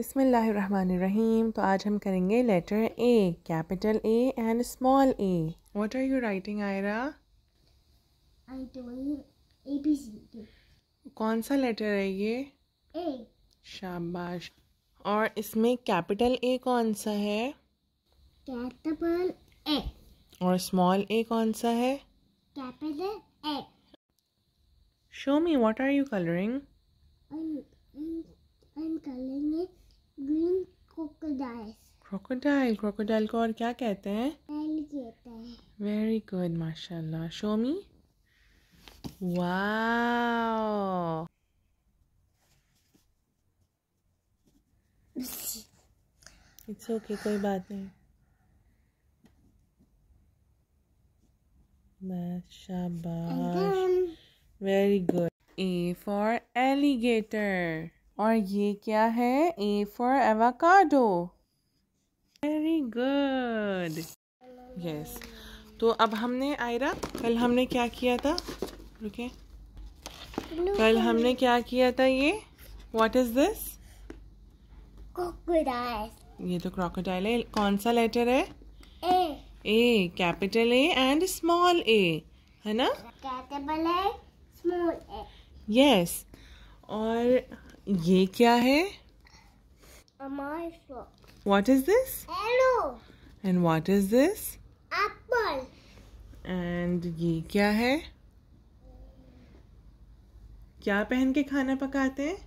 बिसमीम तो आज हम करेंगे letter A capital A and small A what are you writing Ayra कौन सा लेटर है ये ए शाबाश और इसमें कैपिटल ए कौन सा है कैपिटल ए और स्मॉल ए कौन सा है capital A show me what are you colouring am colouring it green crocodile crocodile crocodile को और क्या कहते हैं वेरी गुड माशाल्लाह show me wow it's okay okay, कोई बात नहीं शाबाश very good A for alligator और ये क्या है A for avocado very good yes तो अब हमने आयरा कल हमने क्या किया था रुके कल हमने क्या किया था ये वॉट इज दिस ये तो क्रोकोडाइल है कौन सा लेटर है A A capital A and small A है ना capital A small A yes और ये क्या है what is this and what is this apple and ये क्या है क्या पहन के खाना पकाते हैं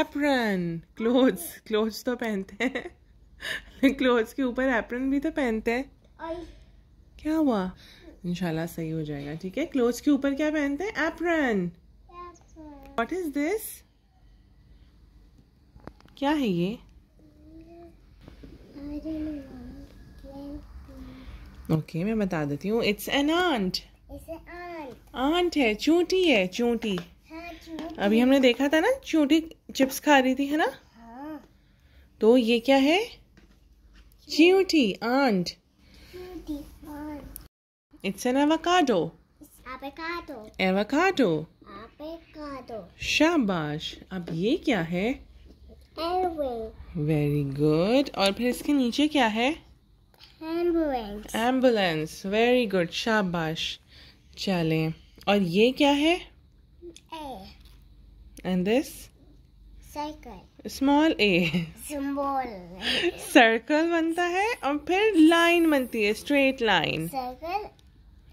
एप्रन क्लोथ्स क्लोथ्स तो पहनते हैं क्लोथ्स के ऊपर एप्रन भी तो पहनते हैं क्या हुआ इंशाल्लाह सही हो जाएगा ठीक है क्लोथ्स के ऊपर क्या पहनते हैं एप्रन वट इज दिस क्या है ये ओके okay, मैं बता देती हूँ इट्स एन आंट आंट है चूंटी है चूंटी हाँ, अभी हमने देखा था ना चूंटी चिप्स खा रही थी है ना हाँ. तो ये क्या है चूंटी ant it's an avocado avocado शाबाश अब ये क्या है वेरी गुड और फिर इसके नीचे क्या है एम्बुलेंस वेरी गुड शाबाश चले और ये क्या है and this small A symbol circle बनता है और फिर लाइन बनती है स्ट्रेट लाइन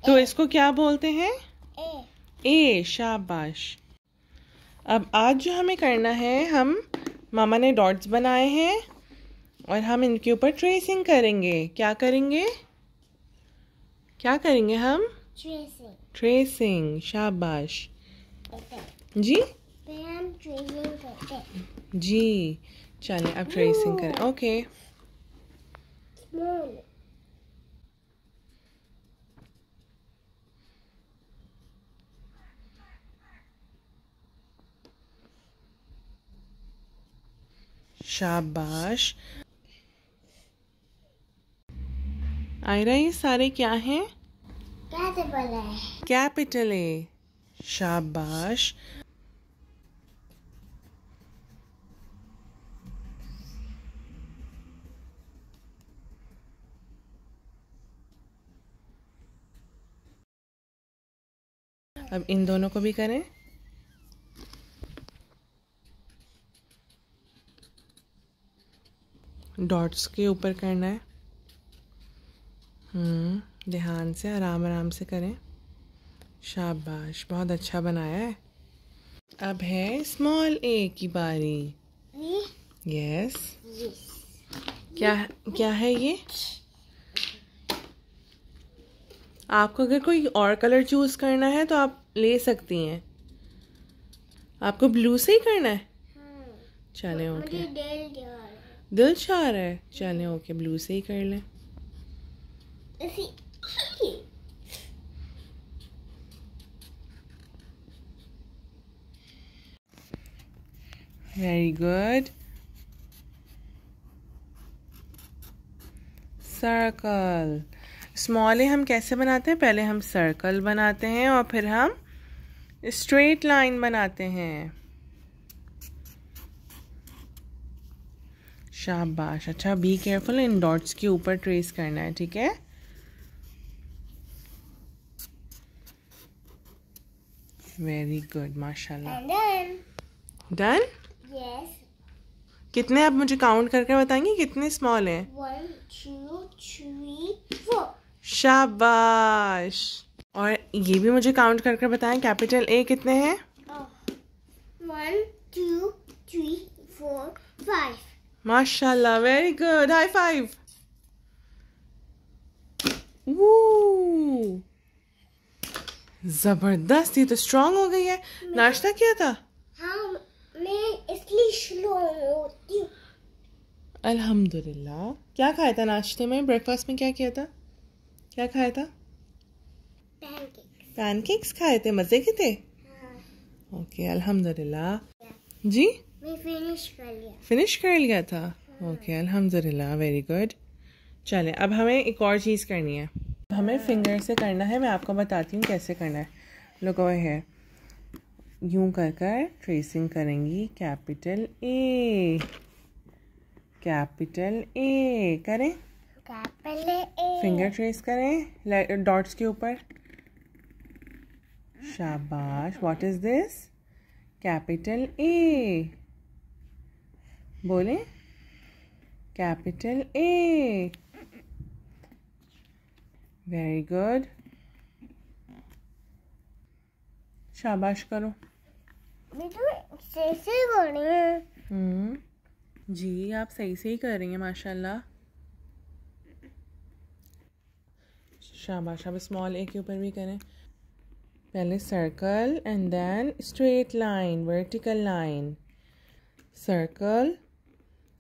तो इसको क्या बोलते हैं ए ए शाबाश अब आज जो हमें करना है हम मामा ने डॉट्स बनाए हैं और हम इनके ऊपर ट्रेसिंग करेंगे क्या करेंगे क्या करेंगे हम ट्रेसिंग ट्रेसिंग शाबाश जी हम ट्रेसिंग करते जी चलिए अब ट्रेसिंग करें ओके okay. शाबाश आयरा ये सारे क्या हैं कैपिटल है कैपिटल है शाबाश अब इन दोनों को भी करें डॉट्स के ऊपर करना है हम्म, ध्यान से आराम आराम से करें शाबाश बहुत अच्छा बनाया है अब है स्मॉल ए की बारी यस क्या क्या है ये आपको अगर कोई और कलर चूज़ करना है तो आप ले सकती हैं आपको ब्लू से ही करना है हाँ। चले ओके दिल चाह रहा है चले ओके ब्लू से ही कर लें very good circle small A हम कैसे बनाते हैं पहले हम सर्कल बनाते हैं और फिर हम स्ट्रेट लाइन बनाते हैं शाबाश अच्छा बी केयरफुल इन डॉट्स के ऊपर ट्रेस करना है ठीक है वेरी गुड माशाल्लाह डन कितने आप मुझे काउंट करके बताएंगे कितने स्मॉल हैं शाबाश और ये भी मुझे काउंट करके बताएं कैपिटल ए कितने हैं one oh, two Mashallah, very good. High five. Woo! जबरदस्त ये तो स्ट्रांग हो गई है नाश्ता किया था हाँ, मैं इसलिए होती अल्हम्दुलिल्लाह क्या खाया था नाश्ते में ब्रेकफास्ट में क्या किया था क्या खाया था पैनकेक्स पैनकेक्स खाए थे मज़े के थे हाँ। ओके अल्हम्दुलिल्लाह जी फिनिश कर लिया फिनिश कर लिया था ओके अल्हम्दुलिल्लाह वेरी गुड चले अब हमें एक और चीज़ करनी है हमें फिंगर से करना है मैं आपको बताती हूँ कैसे करना है लुको है यूं कर कर ट्रेसिंग करेंगी कैपिटल ए कैपिटल ए करें कैपिटल ए फिंगर ट्रेस करें डॉट्स के ऊपर शाबाश what is this capital A बोले कैपिटल ए वेरी गुड शाबाश करो सही हम्म। जी आप सही से ही कर रही हैं माशाल्लाह शाबाश आप स्मॉल ए के ऊपर भी करें पहले circle and then straight line vertical line circle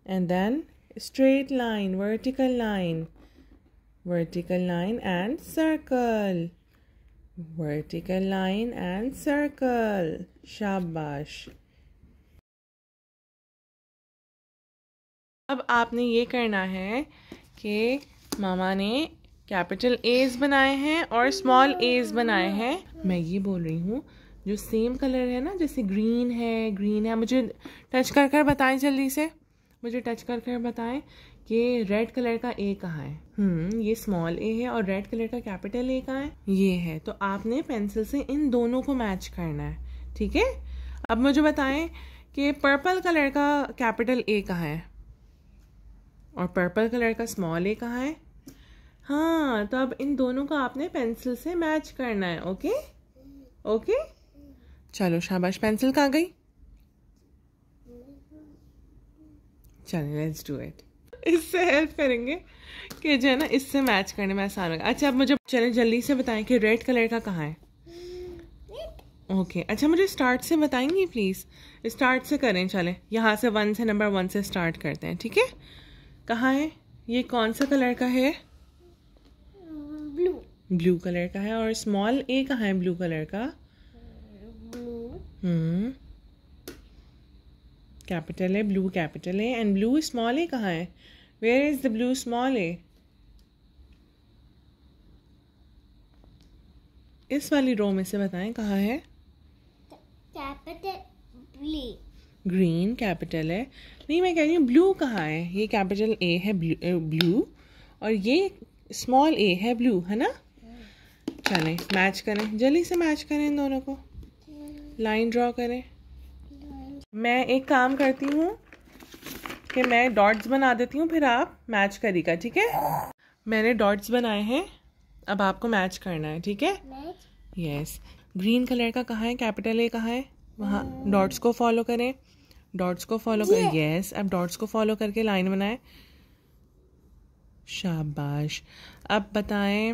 and then straight line vertical line vertical line and circle vertical line and circle शाबाश अब आपने ये करना है कि मामा ने कैपिटल एज बनाए हैं और स्मॉल एज बनाए हैं मैं ये बोल रही हूँ जो सेम कलर है ना जैसे ग्रीन है ग्रीन है मुझे टच कर कर बताएं जल्दी से मुझे टच करके बताएं कि रेड कलर का ए कहाँ है हम्म ये स्मॉल ए है और रेड कलर का कैपिटल ए कहाँ है ये है तो आपने पेंसिल से इन दोनों को मैच करना है ठीक है अब मुझे बताएं कि पर्पल कलर का कैपिटल ए कहाँ है और पर्पल कलर का स्मॉल ए कहाँ है हाँ तो अब इन दोनों का आपने पेंसिल से मैच करना है ओके ओके चलो शाबाश पेंसिल कहाँ गई चलें लेट्स डू इट इससे हेल्प करेंगे कि जो है ना इससे मैच करने में आसान होगा अच्छा आप मुझे चलें जल्दी से बताएं कि रेड कलर का कहाँ है ओके okay. अच्छा मुझे स्टार्ट से बताएंगी प्लीज़ स्टार्ट से करें चलें यहाँ से वन से नंबर वन से स्टार्ट करते हैं ठीक है कहाँ है ये कौन सा कलर का है ब्लू ब्लू कलर का है और स्मॉल ए कहाँ है ब्लू कलर का कैपिटल है ब्लू कैपिटल है एंड ब्लू स्मॉल ए कहाँ है where is the blue small A इस वाली रो में से बताएं कहाँ है कैपिटल ग्रीन कैपिटल है नहीं मैं कह रही हूँ ब्लू कहाँ है ये कैपिटल ए है ब्लू, ब्लू और ये स्मॉल ए है ब्लू है ना चलें मैच करें जल्दी से मैच करें इन दोनों को लाइन ड्रॉ करें मैं एक काम करती हूँ कि मैं डॉट्स बना देती हूँ फिर आप मैच करिएगा ठीक है मैंने डॉट्स बनाए हैं अब आपको मैच करना है ठीक है यस ग्रीन कलर का कहाँ है कैपिटल ए कहाँ है वहाँ डॉट्स को फॉलो करें डॉट्स को फॉलो करें यस अब डॉट्स को फॉलो करके लाइन बनाएं शाबाश अब बताएं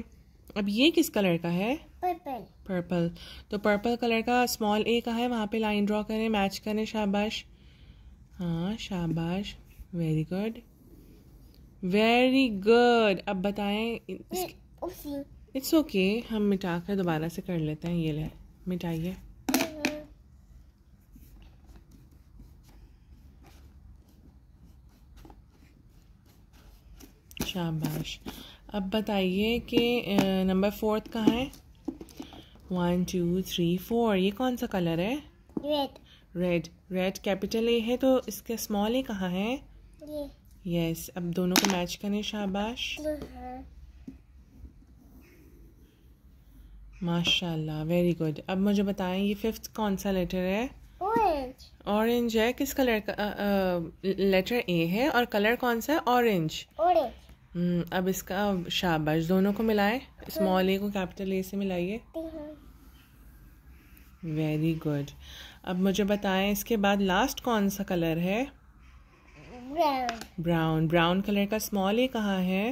अब ये किस कलर का है पर्पल पर्पल तो पर्पल कलर का स्मॉल ए का है वहाँ पे लाइन ड्रॉ करें मैच करें शाबाश हाँ शाबाश वेरी गुड वेरी गुड अब बताएं इट्स ओके okay, हम मिटा कर दोबारा से कर लेते हैं ये ले मिटाइए शाबाश अब बताइए कि नंबर फोर्थ कहाँ है वन टू थ्री फोर ये कौन सा कलर है red red red capital A है तो इसके स्मॉल ए कहाँ है यस अब दोनों को मैच करें शाबाश माशाल्लाह वेरी गुड अब मुझे बताएं ये फिफ्थ कौन सा लेटर है ऑरेंज ऑरेंज है किस कलर का लेटर ए है और कलर कौन सा है ऑरेंज ऑरेंज हम्म, अब इसका शाबाश दोनों को मिलाएं स्मॉल ए को कैपिटल ए से मिलाइए वेरी गुड अब मुझे बताएं इसके बाद लास्ट कौन सा कलर है ब्राउन ब्राउन कलर का स्मॉल ही कहाँ है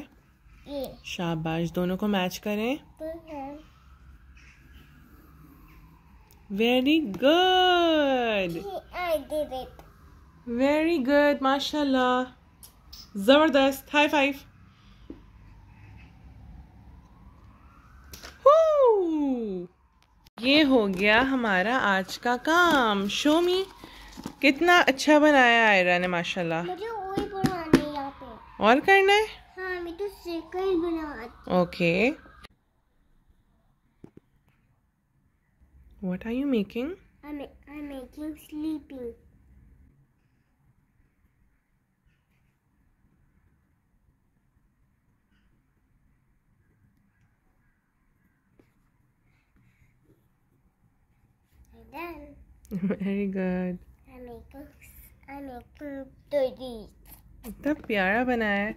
शाबाश दोनों को मैच करें वेरी गुड वेरी गुड माशाल्लाह जबरदस्त हाई फाइव Woo! ये हो गया हमारा आज का काम शो मी कितना अच्छा बनाया आयरा ने माशाल्लाह मुझे और करना है हाँ, मैं तो सर्कल बना okay what are you making I am making sleeping very good इतना प्यारा बना है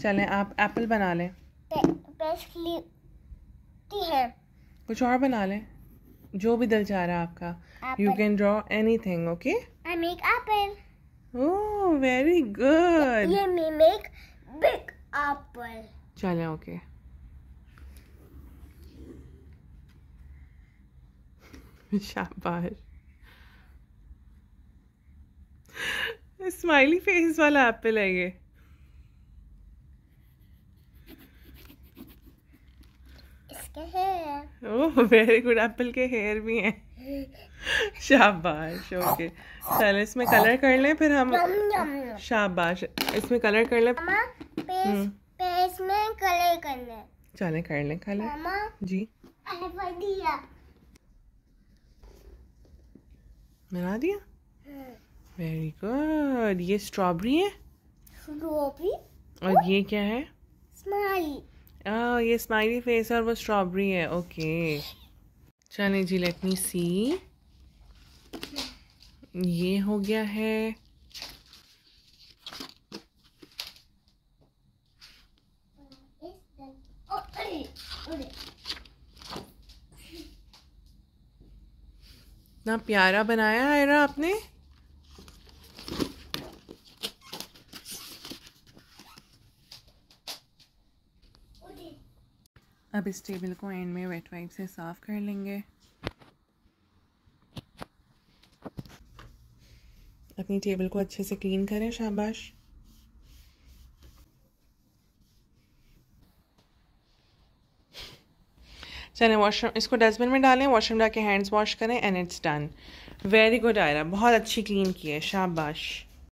चले आप एप्पल बना लें कुछ और बना लें जो भी दिल चाह रहा है आपका you can draw anything okay I make apple very good make big apple चले ओके शाबाश स्माइली फेस वाला एप्पल है ये वेरी गुड एप्पल के हेयर भी हैं शाबाश ओके चलो इसमें कलर कर लें फिर हम शाबाश इसमें कलर कर लें इसमें कलर करना चलें कर लें कलर जी बना दिया हम्म। वेरी गुड ये स्ट्रॉबेरी है स्ट्रॉबेरी और ये क्या है स्माइली आ, oh, ये स्माइली फेस और वो स्ट्रॉबेरी है ओके चले जी लेट मी सी ये हो गया है ना प्यारा बनाया आयरा आपने अब इस टेबल को एंड में वेट वाइप से साफ़ कर लेंगे अपनी टेबल को अच्छे से क्लीन करें शाबाश चलें वॉशरूम इसको डस्टबिन में डालें वॉशरूम डाल के हैंड्स वॉश करें and it's done very good Ayra बहुत अच्छी क्लीन की है शाबाश